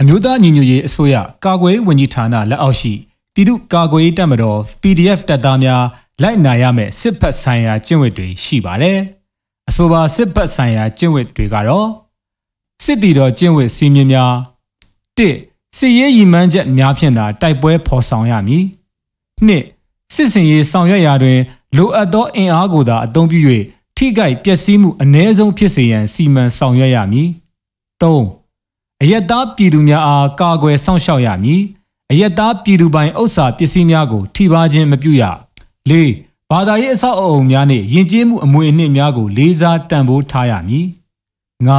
အမျိုးသားညီညွတ်ရေးအစိုးရကာကွယ်ဝန်ကြီးဌာနလက်အောက်ရှိပြည်သူ့ကာကွယ်ရေးတပ်မတော် PDF တပ်သားများလိုက်နာရမယ့်စစ်ဖက်ဆိုင်ရာကျင့်ဝတ်တွေရှိပါတယ်။အဆိုပါစစ်ဖက်ဆိုင်ရာကျင့်ဝတ်တွေကတော့စစ်တီတော်ကျင့်ဝတ်စည်းမျဉ်းများ၁စစ်ရေးရည်မှန်းချက်များဖြင့်သာတိုက်ပွဲဖော်ဆောင်ရမည်။၂စစ်စင်ရေးဆောင်ရွက်ရာတွင်လိုအပ်သောအင်အားကိုသာအသုံးပြု၍ထိခိုက်ပျက်စီးမှုအ ਨੇ ဆုံးဖြစ်စေရန်စီမံဆောင်ရွက်ရမည်၃အယက်သားပြည်သူများအားကာကွယ်စောင့်ရှောက်ရမည်အယက်သားပြည်သူပိုင်ဥစ္စာပစ္စည်းများကိုထိပါခြင်းမပြုရ၄ဘာသာရေးအဆောက်အအုံများနှင့်ယဉ်ကျေးမှုအမွေအနှစ်များကို လေးစားတန်ဖိုးထားရမည်၅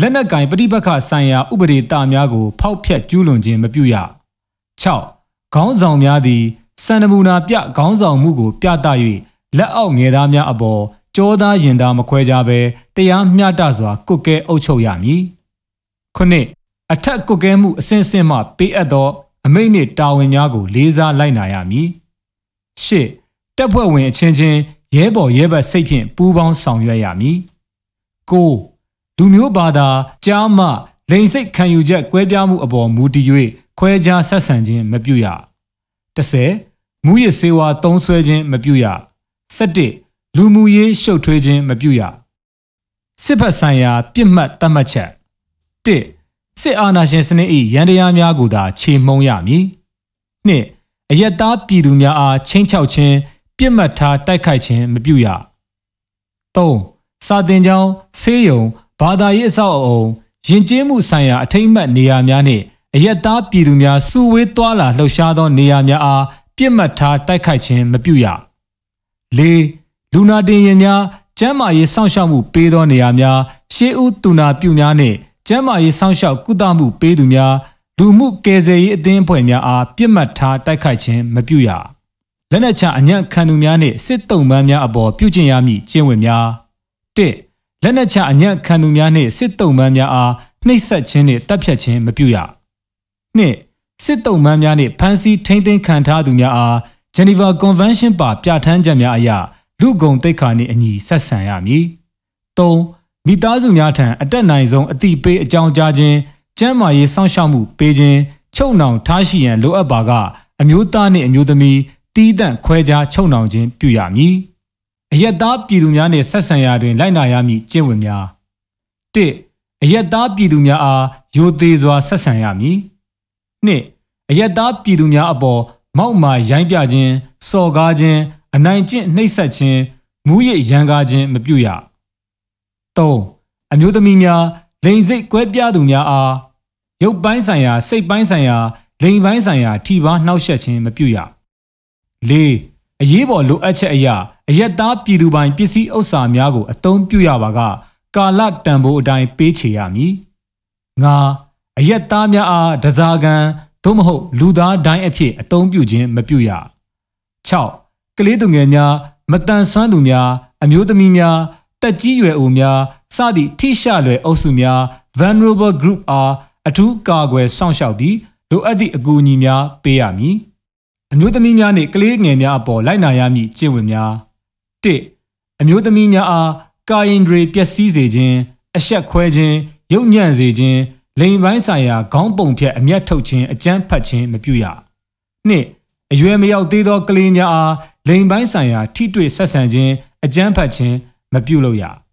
လက်နက်ကင်ပဋိပက္ခဆိုင်ရာ ဥပဒေတာများကို ဖောက်ဖျက်ကျူးလွန်ခြင်းမပြုရ၆ခေါင်းဆောင်များသည်စံနမူနာပြခေါင်းဆောင်မှုကိုပြသ၍လက်အောက်ငယ်သားများအပေါ်ကြောသားရင်သားမခွဲကြဘဲတရားမျှတစွာကုတ်ကဲအုပ်ချုပ်ရမည်။ခုနှစ်အထက်ကုတ်ကဲမှုအစဉ်အဆက်မှပေးအပ်သော အမိန့်နှင့်တာဝန်များကို လေးစားလိုက်နာရမည်။ရှစ်တပ်ဖွဲ့ဝင်အချင်းချင်းရဲဘော်ရဲဘက်စိတ်ဖြင့်ပူးပေါင်းဆောင်ရွက်ရမည်။ကိုလူမျိုးဘာသာကြားမှလိန်စိတ်ခံယူချက်ကွဲပြားမှုအပေါ်မူတည်၍ခွဲခြားဆက်ဆံခြင်းမပြုရ။၁၀မူရစေဝါသုံးဆွဲခြင်းမပြုရ7လူမှုရေးရှုပ်ထွေးခြင်းမပြုရစစ်ဘက်ဆိုင်ရာ ပြစ်မှတ်တတ်မှတ်ချက်1စစ်အာဏာရှင်စနစ်၏ရန်တရားများကိုသာခြေမှုံရမည်2အယက်သားပြည်သူများအားချင်းချောက်ခြင်းပြစ်မှတ်ထားတိုက်ခိုက်ခြင်းမပြုရ3စာတင်ကြောင်းဆေးရုံဘာသာရေးအဆောက်အအုံယဉ်ကျေးမှုဆိုင်ရာအထိမ့်မှတ်နေရာများနှင့်အယက်သားပြည်သူများစုဝေးသွားလာလှုပ်ရှားသောနေရာများအားပြစ်မှတ်ထားတိုက်ခိုက်ခြင်းမပြုရ၄လူနာတင်ရင်များကျန်းမာရေးစောင့်ရှောက်မှု ပေးသောနေရာများရှေးဦးသူနာပြုများနှင့် ကျန်းမာရေးစောင့်ရှောက်ကုသမှုပေးသူများလူမှုကယ်ဆယ်ရေးအသင်းအဖွဲ့များအားပြစ်မှတ်ထားတိုက်ခိုက်ခြင်းမပြုရလက်နက်ချအညံ့ခံသူများနှင့်စစ်တုံးပန်းများအပေါ်ပြုကျင့်ရမည့်ကျင့်ဝင်များ၁လက်နက်ချအညံ့ခံသူများနှင့်စစ်တုံးပန်းများအားနှိပ်စက်ခြင်းနှင့်တပ်ဖြတ်ခြင်းမပြုရ၂စစ်တုံးမှန်းများနှင့်ဖမ်းဆီးထိန်းသိမ်းခံထားသူများအားဂျနီဗာကွန်ဗင်းရှင်းပါပြဋ္ဌာန်းချက်များအရလူကုန်တိတ်ခါနှင့်အညီဆက်ဆံရမည်၃မိသားစုများထံအတက်နိုင်ဆုံးအတိပေးအကြောင်းကြားခြင်းကျန်းမာရေးစောင့်ရှောက်မှု ပေးခြင်းချုပ်နှောင်ထားရှိရန် လိုအပ်ပါက အမျိုးသားနှင့်အမျိုးသမီးတီးတန့်ခွဲခြားချုပ်နှောင်ခြင်းပြုရမည်အယက်သားပြည်သူများနှင့်ဆက်ဆံရာတွင်လိုက်နာရမည့်ကျင့်ဝတ်များ၁အယက်သားပြည်သူများအားရိုသေစွာဆက်ဆံရမည်။2အယက်သားပြည်သူများအပေါ်မောက်မာရိုင်းပြခြင်းစော်ကားခြင်းအနိုင်ကျင့်နှိပ်စက်ခြင်းမူးယစ်ရန်ကားခြင်းမပြုရ3အမျိုးသမီးများ လိန်စိတ်ကွဲပြားသူများအားရုပ်ပိုင်းဆိုင်ရာစိတ်ပိုင်းဆိုင်ရာ လိန်ပိုင်းဆိုင်ရာ ထိပါနှောက်ယှက်ခြင်းမပြုရ၄အရေးပေါ်လိုအပ်ချက်အရာအယက်သားပြည်သူပိုင်ပစ္စည်းဥစ္စာများကိုအသုံးပြုရပါက ကာလတန်ဖိုးအတိုင်းပေးချေရမည်၅အယက်သားများအားတစားကန်သို့မဟုတ်လူသားတိုင်းအဖြစ်အသုံးပြုခြင်းမပြုရ6ကလေးသူငယ်များမတန်ဆွမ်းသူများ အမျိုးသမီးများ တက်ကြီးရွယ်အိုများစသည့်ထိရှလွယ်အုပ်စုများ vulnerable group အားအထူးကာကွယ်စောင့်ရှောက်ပြီးလိုအပ်သည့်အကူအညီများပေးရမည်အမျိုးသမီးများနှင့်ကလေးငယ်များအပေါ်လိုက်နာရမည့်ကျင့်ဝတ်များ၁အမျိုးသမီးများအားကာယင်ဒရေပျက်စီးစေခြင်းအဆက်ခွဲခြင်းရုပ်ညံ့စေခြင်းလိန်ပိုင်းဆိုင်ရာခေါင်းပုံဖြတ်အမျက်ထုတ်ခြင်းအကြမ်းဖက်ခြင်းမပြုရ။နှစ်အရွယ်မရောက်သေးသောကလေးများအားလိန်ပိုင်းဆိုင်ရာထိတွေ့ဆက်ဆံခြင်းအကြမ်းဖက်ခြင်းမပြုလုပ်ရ။